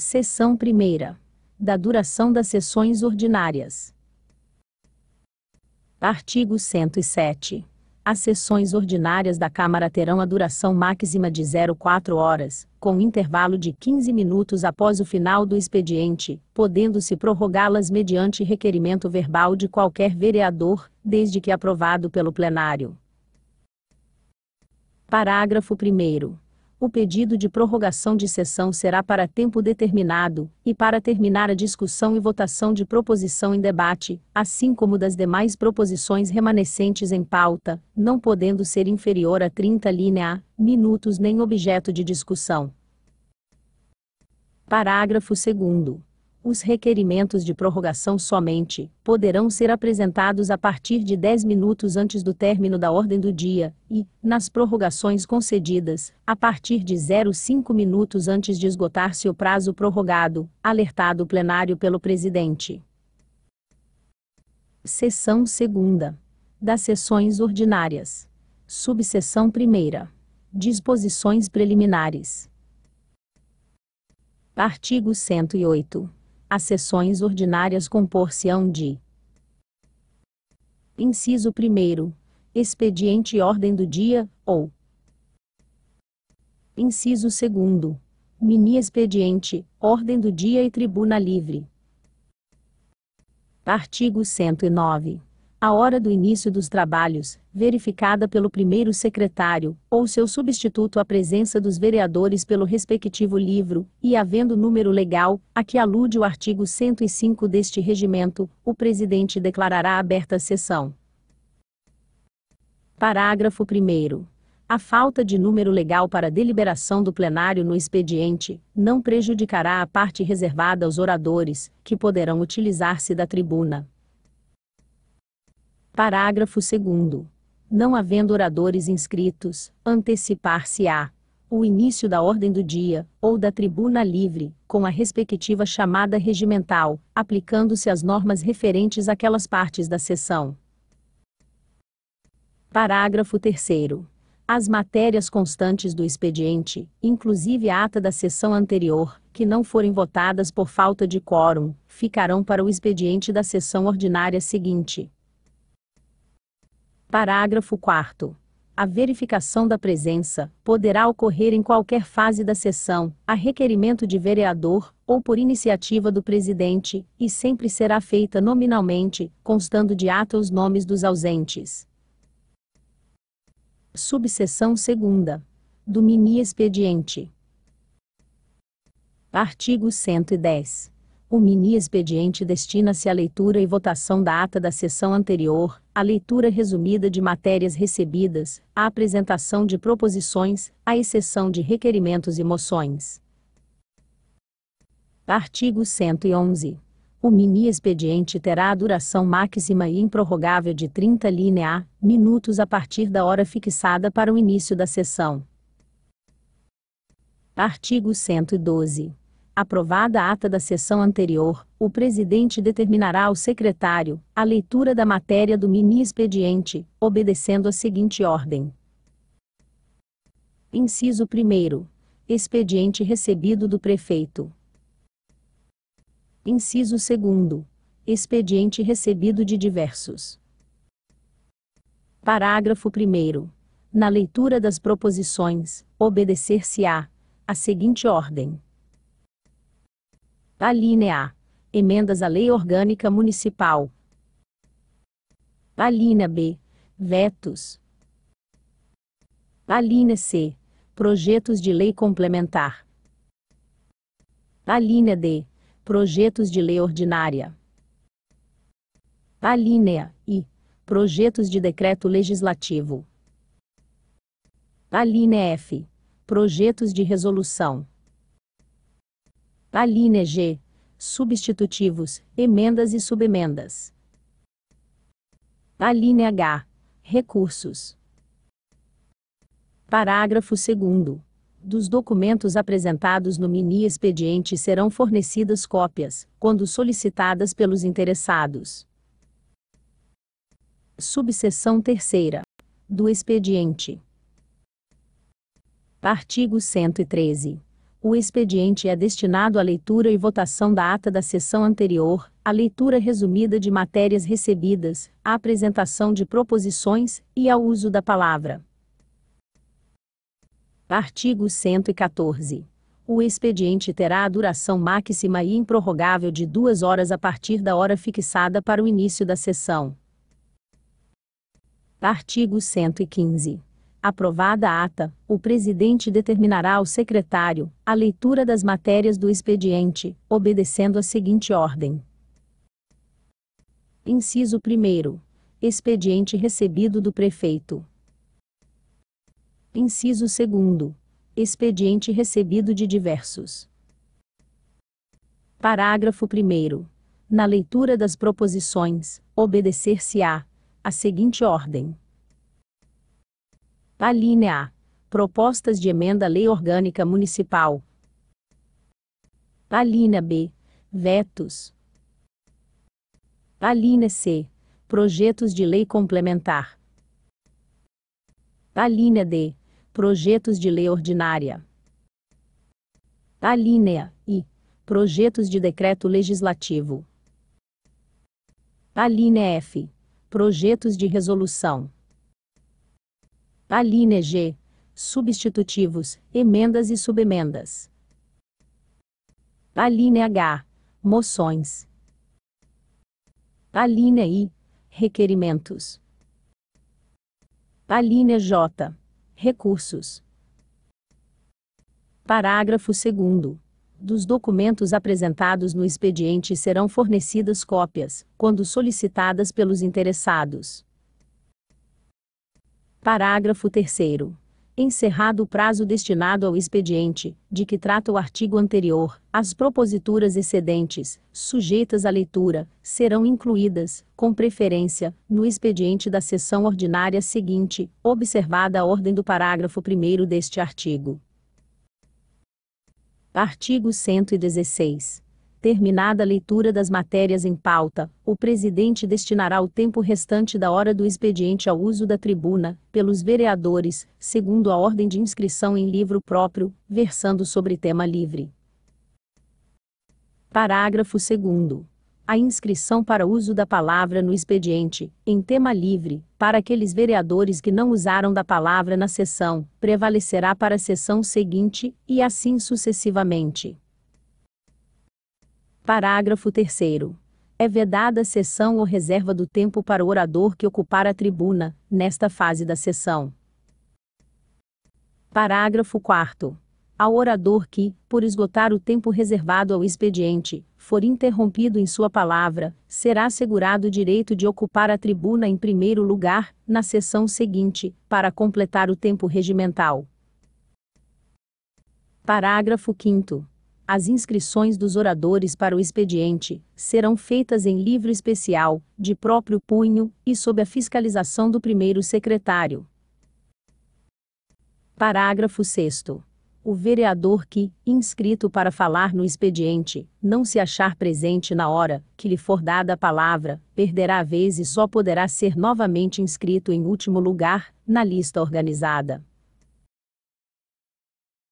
Seção primeira. Da duração das sessões ordinárias. Artigo 107. As sessões ordinárias da Câmara terão a duração máxima de 0,4 horas, com intervalo de 15 minutos após o final do expediente, podendo-se prorrogá-las mediante requerimento verbal de qualquer vereador, desde que aprovado pelo plenário. Parágrafo 1 o pedido de prorrogação de sessão será para tempo determinado, e para terminar a discussão e votação de proposição em debate, assim como das demais proposições remanescentes em pauta, não podendo ser inferior a 30 linha, minutos nem objeto de discussão. Parágrafo 2 os requerimentos de prorrogação somente poderão ser apresentados a partir de 10 minutos antes do término da ordem do dia e, nas prorrogações concedidas, a partir de 05 minutos antes de esgotar-se o prazo prorrogado, alertado o plenário pelo presidente. Seção 2 das sessões ordinárias. Subseção 1 Disposições preliminares. Artigo 108. As sessões ordinárias compor-se-ão de Inciso 1 Expediente e ordem do dia, ou Inciso 2 Mini expediente, ordem do dia e tribuna livre. Artigo 109 a hora do início dos trabalhos, verificada pelo primeiro secretário, ou seu substituto a presença dos vereadores pelo respectivo livro, e havendo número legal, a que alude o artigo 105 deste regimento, o presidente declarará aberta a sessão. Parágrafo 1 a falta de número legal para deliberação do plenário no expediente não prejudicará a parte reservada aos oradores, que poderão utilizar-se da tribuna. Parágrafo 2. Não havendo oradores inscritos, antecipar-se-á o início da ordem do dia, ou da tribuna livre, com a respectiva chamada regimental, aplicando-se as normas referentes àquelas partes da sessão. Parágrafo 3. As matérias constantes do expediente, inclusive a ata da sessão anterior, que não forem votadas por falta de quórum, ficarão para o expediente da sessão ordinária seguinte. Parágrafo 4 a verificação da presença poderá ocorrer em qualquer fase da sessão, a requerimento de vereador ou por iniciativa do presidente, e sempre será feita nominalmente, constando de ata os nomes dos ausentes. Subseção 2. Do mini expediente. Artigo 110. O mini expediente destina-se à leitura e votação da ata da sessão anterior, a leitura resumida de matérias recebidas, a apresentação de proposições, a exceção de requerimentos e moções. Artigo 111. O mini-expediente terá a duração máxima e improrrogável de 30 linear minutos a partir da hora fixada para o início da sessão. Artigo 112. Aprovada a ata da sessão anterior, o presidente determinará ao secretário a leitura da matéria do mini expediente, obedecendo a seguinte ordem. Inciso 1. Expediente recebido do prefeito. Inciso 2. Expediente recebido de diversos. Parágrafo 1. Na leitura das proposições, obedecer-se-á a seguinte ordem. Alínea A. Emendas à Lei Orgânica Municipal. Alínea B. Vetos. Alínea C. Projetos de Lei Complementar. Alínea D. Projetos de Lei Ordinária. Alínea I. Projetos de Decreto Legislativo. Alínea F. Projetos de Resolução. Aline G. Substitutivos, emendas e subemendas. Aline H. Recursos. Parágrafo 2 dos documentos apresentados no mini expediente serão fornecidas cópias, quando solicitadas pelos interessados. Subseção 3 do expediente. Artigo 113. O expediente é destinado à leitura e votação da ata da sessão anterior, à leitura resumida de matérias recebidas, à apresentação de proposições e ao uso da palavra. Artigo 114. O expediente terá a duração máxima e improrrogável de duas horas a partir da hora fixada para o início da sessão. Artigo 115. Aprovada a ata, o presidente determinará ao secretário a leitura das matérias do expediente, obedecendo a seguinte ordem. Inciso 1. Expediente recebido do prefeito. Inciso 2. Expediente recebido de diversos. Parágrafo 1. Na leitura das proposições, obedecer-se-á a seguinte ordem. Alínea A. Propostas de emenda à Lei Orgânica Municipal. Alínea B. Vetos. Alínea C. Projetos de Lei Complementar. Alínea D. Projetos de Lei Ordinária. Alínea I. Projetos de Decreto Legislativo. Alínea F. Projetos de Resolução. Aline G. Substitutivos, emendas e subemendas. Aline H. Moções. Aline I. Requerimentos. Aline J. Recursos. Parágrafo 2 dos documentos apresentados no expediente serão fornecidas cópias, quando solicitadas pelos interessados. Parágrafo 3 encerrado o prazo destinado ao expediente, de que trata o artigo anterior, as proposituras excedentes, sujeitas à leitura, serão incluídas, com preferência, no expediente da sessão ordinária seguinte, observada a ordem do parágrafo 1 deste artigo. Artigo 116. Terminada a leitura das matérias em pauta, o presidente destinará o tempo restante da hora do expediente ao uso da tribuna, pelos vereadores, segundo a ordem de inscrição em livro próprio, versando sobre tema livre. Parágrafo 2. A inscrição para uso da palavra no expediente, em tema livre, para aqueles vereadores que não usaram da palavra na sessão, prevalecerá para a sessão seguinte, e assim sucessivamente. Parágrafo 3 é vedada a sessão ou reserva do tempo para o orador que ocupar a tribuna, nesta fase da sessão. Parágrafo 4. Ao orador que, por esgotar o tempo reservado ao expediente, for interrompido em sua palavra, será assegurado o direito de ocupar a tribuna em primeiro lugar, na sessão seguinte, para completar o tempo regimental. Parágrafo 5. As inscrições dos oradores para o expediente serão feitas em livro especial, de próprio punho e sob a fiscalização do primeiro secretário. Parágrafo 6 o vereador que, inscrito para falar no expediente, não se achar presente na hora que lhe for dada a palavra, perderá a vez e só poderá ser novamente inscrito em último lugar, na lista organizada.